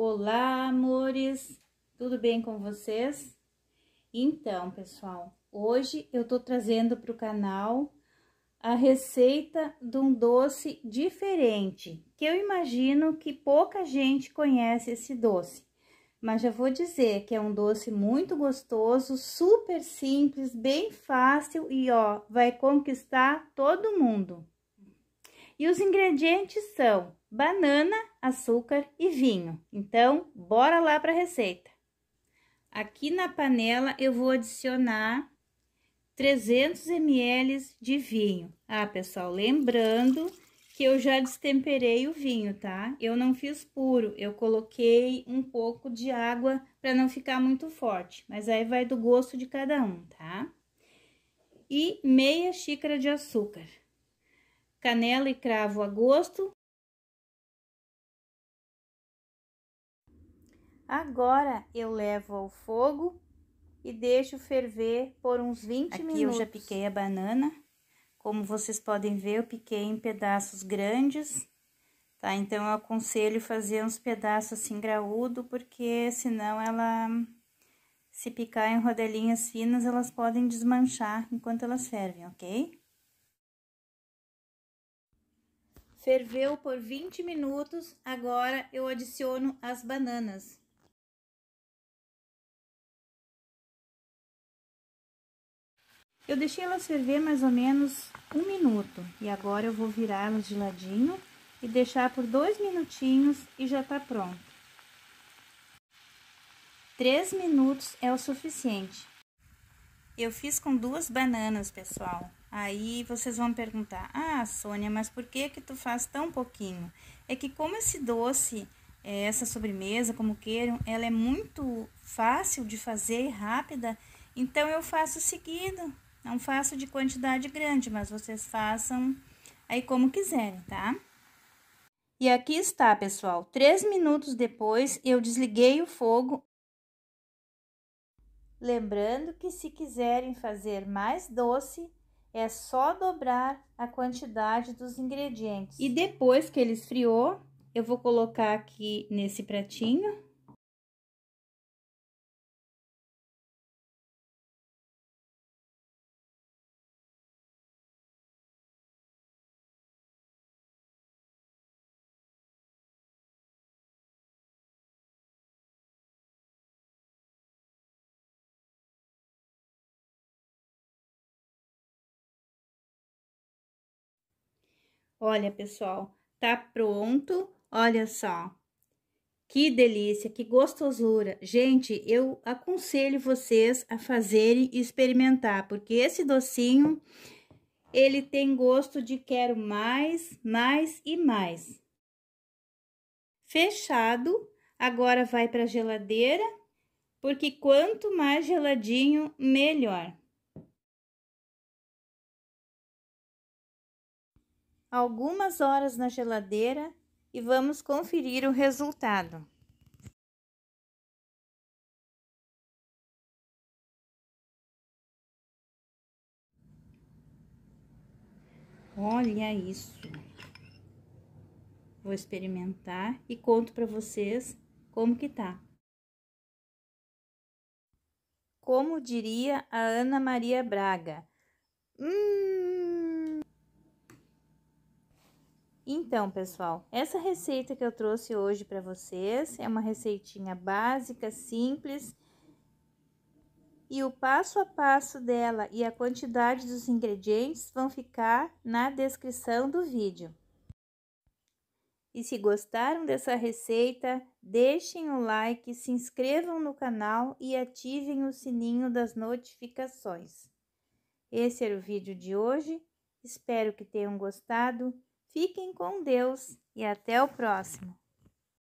Olá, amores! Tudo bem com vocês? Então, pessoal, hoje eu tô trazendo para o canal a receita de um doce diferente, que eu imagino que pouca gente conhece esse doce. Mas já vou dizer que é um doce muito gostoso, super simples, bem fácil e ó, vai conquistar todo mundo. E os ingredientes são banana, açúcar e vinho. Então, bora lá para a receita. Aqui na panela eu vou adicionar 300 ml de vinho. Ah, pessoal, lembrando que eu já destemperei o vinho, tá? Eu não fiz puro, eu coloquei um pouco de água para não ficar muito forte, mas aí vai do gosto de cada um, tá? E meia xícara de açúcar canela e cravo a gosto. Agora eu levo ao fogo e deixo ferver por uns 20 Aqui minutos. Aqui eu já piquei a banana. Como vocês podem ver, eu piquei em pedaços grandes, tá? Então, eu aconselho fazer uns pedaços assim graúdo, porque senão ela, se picar em rodelinhas finas, elas podem desmanchar enquanto elas fervem, ok? Ferveu por 20 minutos, agora eu adiciono as bananas. Eu deixei elas ferver mais ou menos um minuto e agora eu vou virá-las de ladinho e deixar por dois minutinhos e já tá pronto. Três minutos é o suficiente. Eu fiz com duas bananas, pessoal. Aí vocês vão perguntar: "Ah, Sônia, mas por que que tu faz tão pouquinho?" É que como esse doce, eh, essa sobremesa, como queiram, ela é muito fácil de fazer e rápida, então eu faço seguido. Não faço de quantidade grande, mas vocês façam aí como quiserem, tá? E aqui está, pessoal. Três minutos depois, eu desliguei o fogo Lembrando que se quiserem fazer mais doce, é só dobrar a quantidade dos ingredientes. E depois que ele esfriou, eu vou colocar aqui nesse pratinho Olha, pessoal, tá pronto. Olha só. Que delícia, que gostosura. Gente, eu aconselho vocês a fazerem e experimentar, porque esse docinho, ele tem gosto de quero mais, mais e mais. Fechado, agora vai para a geladeira, porque quanto mais geladinho, melhor. algumas horas na geladeira e vamos conferir o resultado. Olha isso! Vou experimentar e conto para vocês como que tá. Como diria a Ana Maria Braga, hum, Então, pessoal, essa receita que eu trouxe hoje para vocês é uma receitinha básica, simples. E o passo a passo dela e a quantidade dos ingredientes vão ficar na descrição do vídeo. E se gostaram dessa receita, deixem o like, se inscrevam no canal e ativem o sininho das notificações. Esse era o vídeo de hoje, espero que tenham gostado Fiquem com Deus e até o próximo!